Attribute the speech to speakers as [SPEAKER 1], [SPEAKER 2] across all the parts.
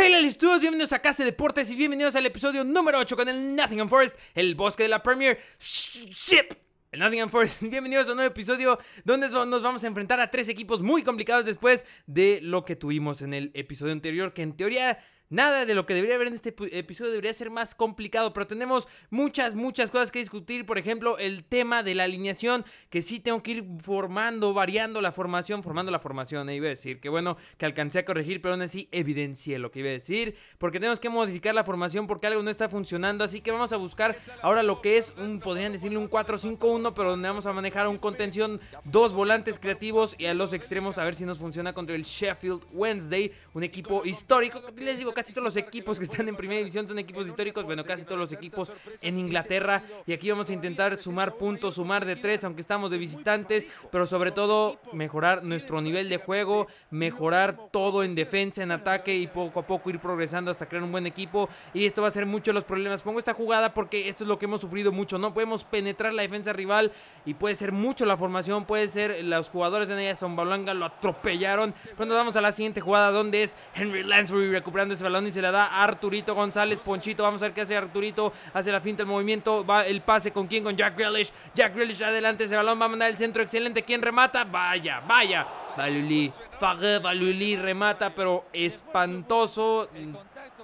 [SPEAKER 1] Hola todos! bienvenidos a Casa de Deportes y bienvenidos al episodio número 8 con el Nottingham Forest, el bosque de la Premier Ship. El Nottingham Forest, bienvenidos a un nuevo episodio donde nos vamos a enfrentar a tres equipos muy complicados después de lo que tuvimos en el episodio anterior, que en teoría Nada de lo que debería haber en este episodio debería ser más complicado, pero tenemos muchas, muchas cosas que discutir. Por ejemplo, el tema de la alineación, que sí tengo que ir formando, variando la formación, formando la formación. Eh, iba a decir que bueno, que alcancé a corregir, pero aún así evidencié lo que iba a decir, porque tenemos que modificar la formación porque algo no está funcionando. Así que vamos a buscar ahora lo que es un, podrían decirle un 4-5-1, pero donde vamos a manejar un contención, dos volantes creativos y a los extremos a ver si nos funciona contra el Sheffield Wednesday, un equipo histórico. Les digo casi todos los equipos que están en primera división son equipos históricos, bueno, casi todos los equipos en Inglaterra. Y aquí vamos a intentar sumar puntos, sumar de tres, aunque estamos de visitantes, pero sobre todo mejorar nuestro nivel de juego, mejorar todo en defensa, en ataque y poco a poco ir progresando hasta crear un buen equipo. Y esto va a ser mucho los problemas. Pongo esta jugada porque esto es lo que hemos sufrido mucho. No podemos penetrar la defensa rival y puede ser mucho la formación, puede ser los jugadores de Naya Zombalanga lo atropellaron. Pero vamos a la siguiente jugada donde es Henry Lansbury recuperando ese balón y se la da a Arturito González. Ponchito, vamos a ver qué hace Arturito. Hace la finta, el movimiento, va el pase con quién, con Jack Grealish. Jack Grealish adelante, ese balón va a mandar el centro excelente. ¿Quién remata? Vaya, vaya. Balulí, Fague. Balulí remata, pero espantoso.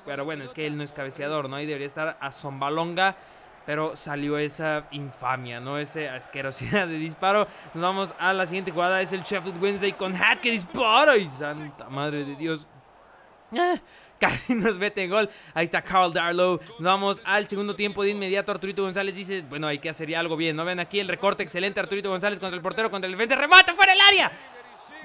[SPEAKER 1] Pero bueno, es que él no es cabeceador, ¿no? y debería estar a Zombalonga pero salió esa infamia, ¿no? Esa asquerosidad de disparo. Nos vamos a la siguiente jugada, es el Sheffield Wednesday con Hat que dispara y santa madre de Dios. Ah, y nos mete gol. Ahí está Carl Darlow. Nos vamos al segundo tiempo de inmediato. Arturito González dice, bueno, hay que hacer algo bien, ¿no? Ven aquí el recorte excelente. Arturito González contra el portero, contra el defensa. ¡Remata fuera el área!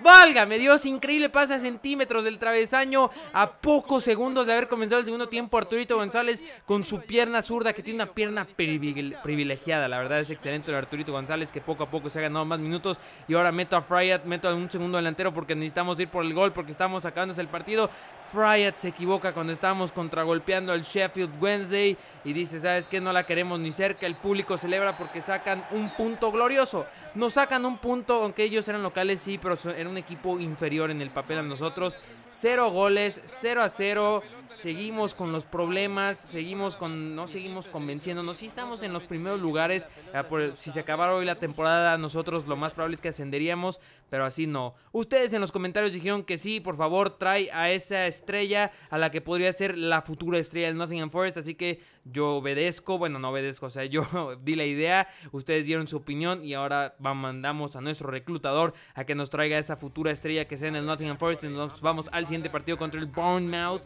[SPEAKER 1] Válgame Dios, increíble pasa a centímetros del travesaño. A pocos segundos de haber comenzado el segundo tiempo, Arturito González con su pierna zurda, que tiene una pierna privilegiada. La verdad es excelente el Arturito González, que poco a poco se ha ganado más minutos. Y ahora meto a Fryat, meto a un segundo delantero porque necesitamos ir por el gol, porque estamos sacándose el partido. Fryatt se equivoca cuando estábamos contragolpeando al Sheffield Wednesday y dice, ¿sabes qué? No la queremos ni cerca. El público celebra porque sacan un punto glorioso. Nos sacan un punto, aunque ellos eran locales, sí, pero era un equipo inferior en el papel a nosotros. Cero goles, 0 a 0 seguimos con los problemas, seguimos con, no seguimos convenciéndonos. Si estamos en los primeros lugares, ah, si se acabara hoy la temporada, nosotros lo más probable es que ascenderíamos, pero así no. Ustedes en los comentarios dijeron que sí, por favor, trae a esa estrella a la que podría ser la futura estrella del Nottingham Forest, así que yo obedezco, bueno, no obedezco, o sea, yo di la idea, ustedes dieron su opinión y ahora mandamos a nuestro reclutador a que nos traiga esa futura estrella que sea en el Nottingham Forest y nos vamos al siguiente partido contra el Bournemouth.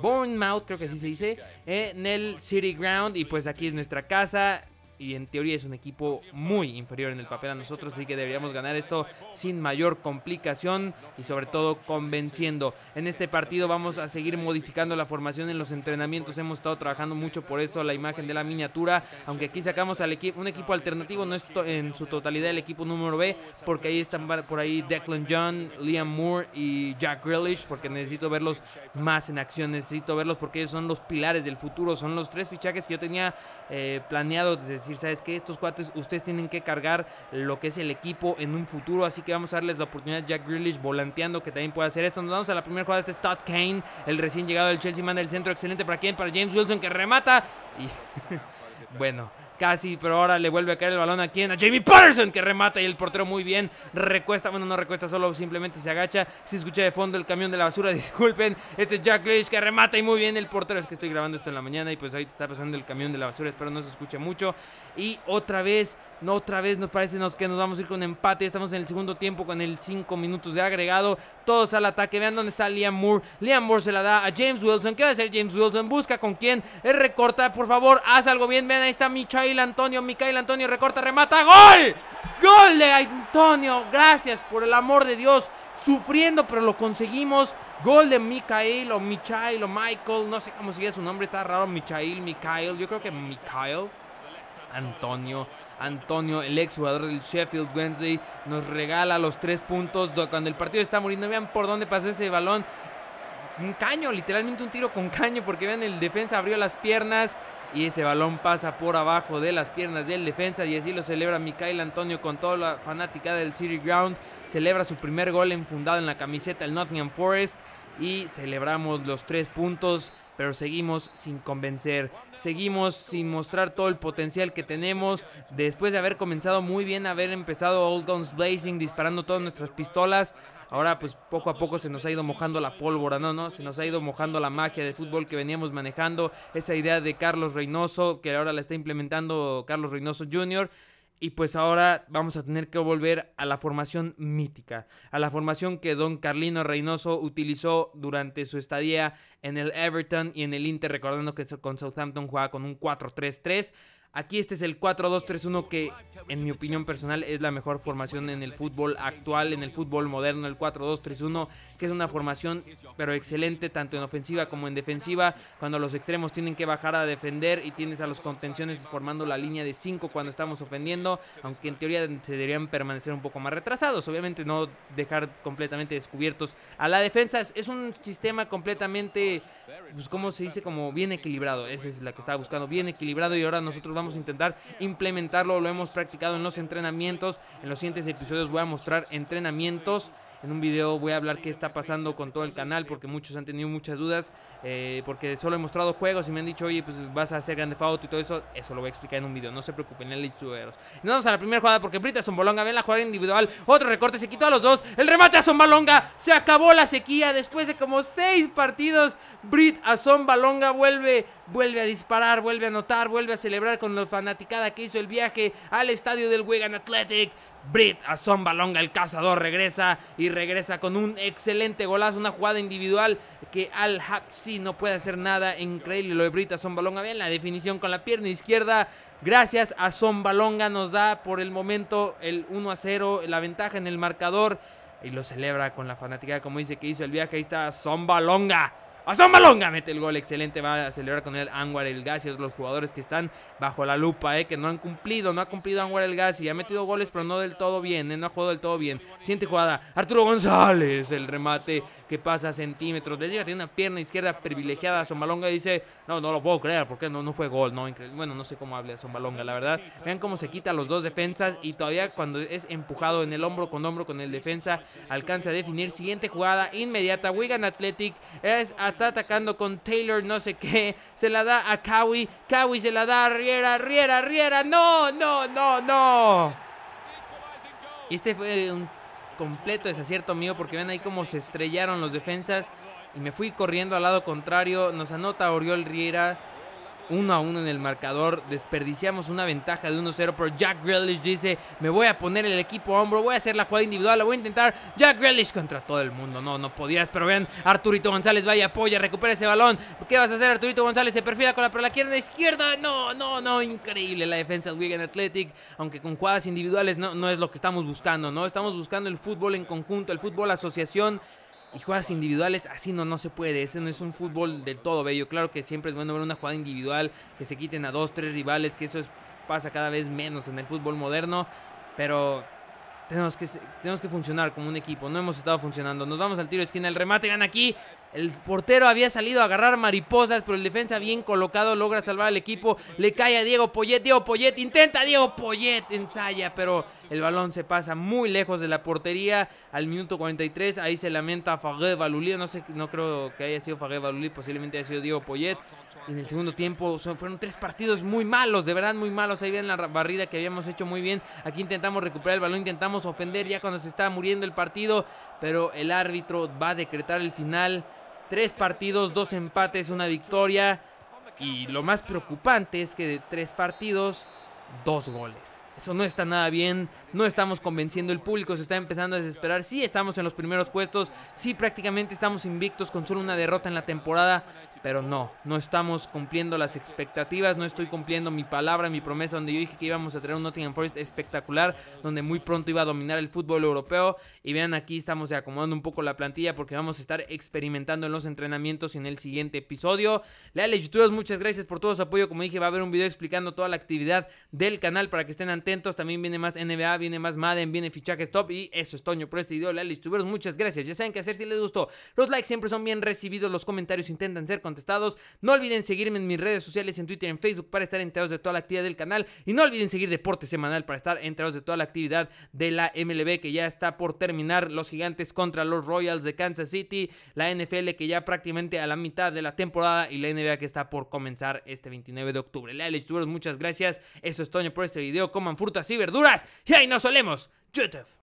[SPEAKER 1] Bournemouth Bournemouth, creo que así se dice, eh, en el City Ground. Y pues aquí es nuestra casa y en teoría es un equipo muy inferior en el papel a nosotros, así que deberíamos ganar esto sin mayor complicación y sobre todo convenciendo. En este partido vamos a seguir modificando la formación en los entrenamientos, hemos estado trabajando mucho por eso, la imagen de la miniatura, aunque aquí sacamos al equipo, un equipo alternativo, no es en su totalidad el equipo número B, porque ahí están por ahí Declan John, Liam Moore y Jack Grealish, porque necesito verlos más en acción, necesito verlos porque ellos son los pilares del futuro, son los tres fichajes que yo tenía eh, planeado desde decir, ¿sabes qué? Estos cuates, ustedes tienen que cargar lo que es el equipo en un futuro, así que vamos a darles la oportunidad a Jack Grealish volanteando que también puede hacer esto. Nos vamos a la primera jugada, este es Todd Kane, el recién llegado del Chelsea, manda el centro excelente para quién? para James Wilson que remata y... bueno. Casi, pero ahora le vuelve a caer el balón a quien? A Jamie Patterson que remata y el portero muy bien recuesta, bueno, no recuesta, solo simplemente se agacha. Se escucha de fondo el camión de la basura, disculpen. Este es Jack Leach que remata y muy bien el portero. Es que estoy grabando esto en la mañana y pues ahí está pasando el camión de la basura, espero no se escuche mucho. Y otra vez no, otra vez nos parece que nos vamos a ir con empate. Estamos en el segundo tiempo con el 5 minutos de agregado. Todos al ataque. Vean dónde está Liam Moore. Liam Moore se la da a James Wilson. ¿Qué va a hacer James Wilson? Busca con quién. es recorta, por favor. Haz algo bien. Vean, ahí está Michael Antonio. Michael Antonio recorta, remata. ¡Gol! ¡Gol de Antonio! Gracias por el amor de Dios. Sufriendo, pero lo conseguimos. Gol de Michael o Michael o Michael. No sé cómo sigue su nombre. Está raro. Michael, Michael. Yo creo que Michael. Antonio. Antonio, el ex jugador del Sheffield Wednesday, nos regala los tres puntos cuando el partido está muriendo. Vean por dónde pasó ese balón. Un caño, literalmente un tiro con caño, porque vean, el defensa abrió las piernas y ese balón pasa por abajo de las piernas del defensa y así lo celebra Mikael Antonio con toda la fanática del City Ground. Celebra su primer gol enfundado en la camiseta del Nottingham Forest y celebramos los tres puntos pero seguimos sin convencer, seguimos sin mostrar todo el potencial que tenemos. Después de haber comenzado muy bien, haber empezado Old Guns Blazing, disparando todas nuestras pistolas, ahora pues poco a poco se nos ha ido mojando la pólvora, ¿no? ¿no? Se nos ha ido mojando la magia de fútbol que veníamos manejando, esa idea de Carlos Reynoso, que ahora la está implementando Carlos Reynoso Jr., y pues ahora vamos a tener que volver a la formación mítica, a la formación que don Carlino Reynoso utilizó durante su estadía en el Everton y en el Inter, recordando que con Southampton jugaba con un 4-3-3. Aquí este es el 4-2-3-1 que en mi opinión personal es la mejor formación en el fútbol actual, en el fútbol moderno, el 4-2-3-1, que es una formación pero excelente tanto en ofensiva como en defensiva, cuando los extremos tienen que bajar a defender y tienes a los contenciones formando la línea de 5 cuando estamos ofendiendo, aunque en teoría se deberían permanecer un poco más retrasados, obviamente no dejar completamente descubiertos a la defensa, es un sistema completamente, pues como se dice, como bien equilibrado, esa es la que estaba buscando, bien equilibrado y ahora nosotros vamos vamos a intentar implementarlo, lo hemos practicado en los entrenamientos, en los siguientes episodios voy a mostrar entrenamientos. En un video voy a hablar qué está pasando con todo el canal porque muchos han tenido muchas dudas eh, porque solo he mostrado juegos y me han dicho oye pues vas a hacer grande Auto y todo eso eso lo voy a explicar en un video no se preocupen el youtuberos nos vamos a la primera jugada porque Brita Zombalonga, ven la jugada individual otro recorte se quitó a los dos el remate a Zombalonga se acabó la sequía después de como seis partidos Brit a Zombalonga vuelve vuelve a disparar, vuelve a anotar, vuelve a celebrar con la fanaticada que hizo el viaje al estadio del Wigan Athletic. Brit a Sombalonga, el cazador, regresa y regresa con un excelente golazo, una jugada individual que Al Hapsi no puede hacer nada. Increíble lo de son Sombalonga. bien la definición con la pierna izquierda. Gracias a Sombalonga. nos da por el momento el 1 a 0, la ventaja en el marcador. Y lo celebra con la fanaticada, como dice que hizo el viaje. Ahí está Sombalonga a Zombalonga, mete el gol, excelente, va a celebrar con él Anwar El Gassi, los jugadores que están bajo la lupa, eh, que no han cumplido, no ha cumplido Anwar El Gassi, ha metido goles pero no del todo bien, eh, no ha jugado del todo bien. Siguiente jugada, Arturo González, el remate que pasa a centímetros, les digo, tiene una pierna izquierda privilegiada, Zombalonga dice, no, no lo puedo creer, porque no, no fue gol, no, bueno, no sé cómo hable Zombalonga, la verdad, vean cómo se quita los dos defensas y todavía cuando es empujado en el hombro con hombro con el defensa, alcanza a definir, siguiente jugada inmediata, Wigan Athletic, es a está atacando con Taylor, no sé qué. Se la da a Kawi. Kawi se la da a Riera, Riera, Riera. No, no, no, no. Y este fue un completo desacierto mío porque ven ahí como se estrellaron los defensas. Y me fui corriendo al lado contrario. Nos anota Oriol Riera. 1 a 1 en el marcador. Desperdiciamos una ventaja de 1-0, pero Jack Grealish dice, me voy a poner el equipo a hombro, voy a hacer la jugada individual, la voy a intentar. Jack Grealish contra todo el mundo. No, no podías, pero vean, Arturito González vaya, apoya, recupera ese balón. ¿Qué vas a hacer, Arturito González? Se perfila con la por izquierda, izquierda. No, no, no, increíble la defensa de Wigan Athletic, aunque con jugadas individuales no, no es lo que estamos buscando, ¿no? Estamos buscando el fútbol en conjunto, el fútbol asociación y jugadas individuales, así no, no se puede. Ese no es un fútbol del todo bello. Claro que siempre es bueno ver una jugada individual, que se quiten a dos, tres rivales, que eso pasa cada vez menos en el fútbol moderno. Pero tenemos que, tenemos que funcionar como un equipo. No hemos estado funcionando. Nos vamos al tiro de esquina, el remate, vean aquí. El portero había salido a agarrar mariposas, pero el defensa bien colocado logra salvar al equipo. Le cae a Diego Poyet. Diego Poyet intenta. Diego Poyet ensaya, pero el balón se pasa muy lejos de la portería. Al minuto 43, ahí se lamenta fagué Balulí. No, sé, no creo que haya sido Fagué Balulí, posiblemente haya sido Diego Poyet. En el segundo tiempo fueron tres partidos muy malos, de verdad muy malos. Ahí ven la barrida que habíamos hecho muy bien. Aquí intentamos recuperar el balón, intentamos ofender ya cuando se estaba muriendo el partido, pero el árbitro va a decretar el final. Tres partidos, dos empates, una victoria. Y lo más preocupante es que de tres partidos, dos goles. Eso no está nada bien no estamos convenciendo el público, se está empezando a desesperar. Sí estamos en los primeros puestos, sí prácticamente estamos invictos con solo una derrota en la temporada, pero no, no estamos cumpliendo las expectativas, no estoy cumpliendo mi palabra, mi promesa, donde yo dije que íbamos a tener un Nottingham Forest espectacular, donde muy pronto iba a dominar el fútbol europeo. Y vean, aquí estamos acomodando un poco la plantilla porque vamos a estar experimentando en los entrenamientos en el siguiente episodio. Leales youtubers, muchas gracias por todo su apoyo. Como dije, va a haber un video explicando toda la actividad del canal para que estén atentos. También viene más NBA, viene más Madden, viene fichajes top y eso es Toño por este video. La Tuberos, muchas gracias. Ya saben qué hacer si les gustó. Los likes siempre son bien recibidos, los comentarios intentan ser contestados. No olviden seguirme en mis redes sociales, en Twitter, en Facebook para estar enterados de toda la actividad del canal y no olviden seguir Deporte Semanal para estar enterados de toda la actividad de la MLB que ya está por terminar. Los Gigantes contra los Royals de Kansas City, la NFL que ya prácticamente a la mitad de la temporada y la NBA que está por comenzar este 29 de octubre. La Tuberos, muchas gracias. Eso es Toño por este video. Coman frutas y verduras y ahí no nos solemos. YouTube.